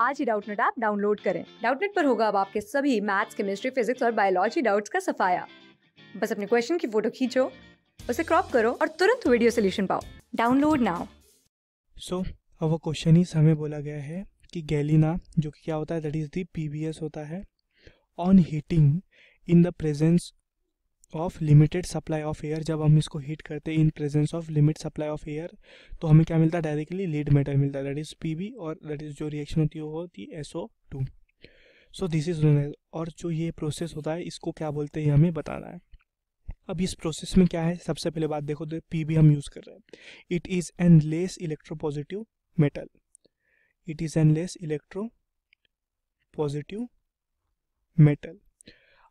आज ही Doubtnut app download करें डाउटनेट पर होगा अब आपके सभी मैथ्स केमिस्ट्री फिजिक्स और बायोलॉजी डाउट्स का सफाया बस अपने क्वेश्चन की फोटो खींचो उसे क्रॉप करो और तुरंत वीडियो सोल्यूशन पाओ डाउनलोड नाउ सो अब वो क्वेश्चन ही समय बोला गया है कि गैलिना जो कि क्या होता है दैट इज़ दी पीवीएस होता है on heating in the presence of limited supply of air जब हम इसको हीट करते हैं in presence of limit supply of air तो हमें क्या मिलता है डायरेक्टली लीड मेटल मिलता है दैट इज़ पी और दैट इज़ जो रिएक्शन होती है वो होती है S O two so this is और जो ये प्रोसेस होता है इसको क्या बोलते हैं हमें बताना है अब इस प्रोसेस में क्या है सबसे पहले बात देखो तो पी हम यूज़ कर रहे हैं it is an less electropositive metal it is an less electropositive metal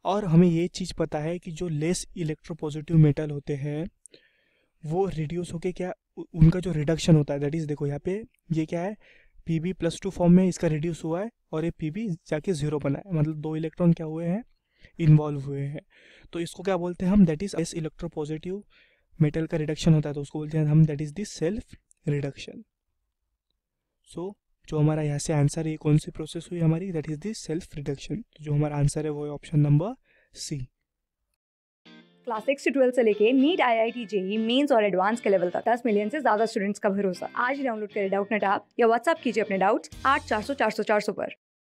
और हमें ये चीज़ पता है कि जो लेस इलेक्ट्रोपॉजिटिव मेटल होते हैं वो रिड्यूस होके क्या उनका जो रिडक्शन होता है दैट इज़ देखो यहाँ पे ये क्या है P B plus two form में इसका रिड्यूस हुआ है और ये पी बी जाके ज़ीरो बना है मतलब दो इलेक्ट्रॉन क्या हुए हैं इन्वॉल्व हुए हैं तो इसको क्या बोलते हैं हम that is less electropositive metal का रिडक्शन होता है तो उसको बोलते हैं हम that is this self reduction so जो हमारा यहाँ से आंसर है कौन सी प्रोसेस हुई हमारी that is the self reduction जो हमारा आंसर है वो है option number C class six से ट्वेल्थ से लेके NEET I I T JEE Mains और एडवांस के लेवल तक दस मिलियन से ज्यादा स्टूडेंट्स का भरोसा आज डाउनलोड करें डाउट नेट ऐप या व्हाट्सअप कीजिए अपने डाउट्स आठ चार सौ चार सौ चार सौ पर